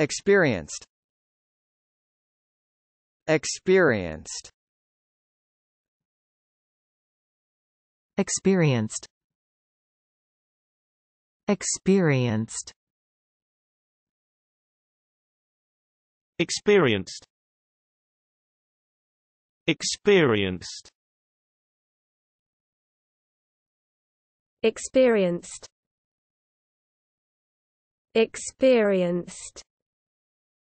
Experienced Experienced Experienced Experienced Experienced Experienced Experienced Experienced